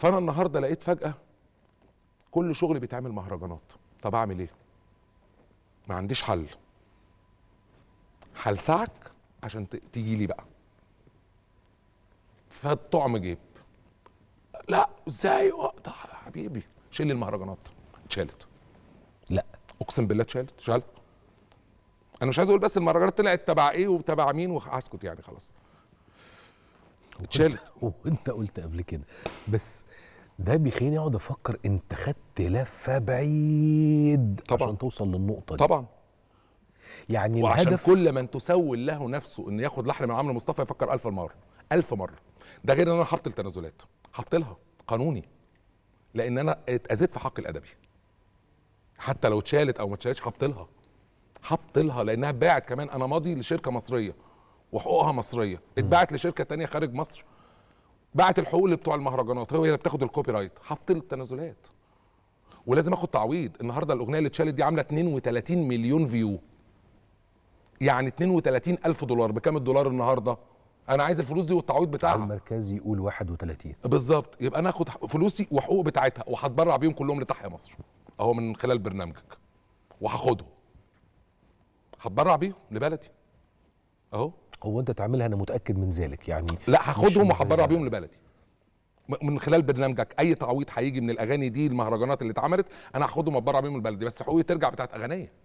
فانا النهارده لقيت فجاه كل شغلي بيتعمل مهرجانات طب اعمل ايه ما عنديش حل هلسعك عشان تيجي لي بقى فالطعم جيب لا ازاي أه، ده حبيبي شيل المهرجانات اتشالت لا اقسم بالله اتشالت اتشالت انا مش عايز اقول بس المهرجانات طلعت تبع ايه وتبع مين وهسكت يعني خلاص اتشالت وانت قلت قبل كده بس ده بيخليني اقعد افكر انت خدت لفه بعيد طبعا عشان توصل للنقطه دي طبعا يعني وعشان الهدف كل من تسول له نفسه ان ياخد لحن من عمرو مصطفى يفكر ألف مره ألف مره ده غير ان انا حاطط التنازلات حاطط لها قانوني لان انا اتاذيت في حق الادبي حتى لو اتشالت او ما اتشالتش حاطط لها حاطط لها لانها باعت كمان انا ماضي لشركه مصريه وحقوقها مصريه اتباعت لشركه تانية خارج مصر بعت الحقوق لبتوع المهرجانات هو اللي بتاخد الكوبي رايت حط التنازلات ولازم اخد تعويض النهارده الاغنيه اللي اتشالت دي عامله 32 مليون فيو يعني 32 الف دولار بكام الدولار النهارده انا عايز الفلوس دي والتعويض بتاعها المركزي يقول 31 بالظبط يبقى انا اخد فلوسي وحقوق بتاعتها وهتبرع بيهم كلهم لتحيا مصر اهو من خلال برنامجك وهاخدهم هتبرع بيهم لبلدي اهو هو انت تعملها انا متاكد من ذلك يعني لا هاخدهم واحضرها بيهم لبلدي من خلال برنامجك اي تعويض هيجي من الاغاني دي المهرجانات اللي اتعملت انا هاخدهم وابرع بيهم لبلدي بس حقوقي ترجع بتاعت اغانيه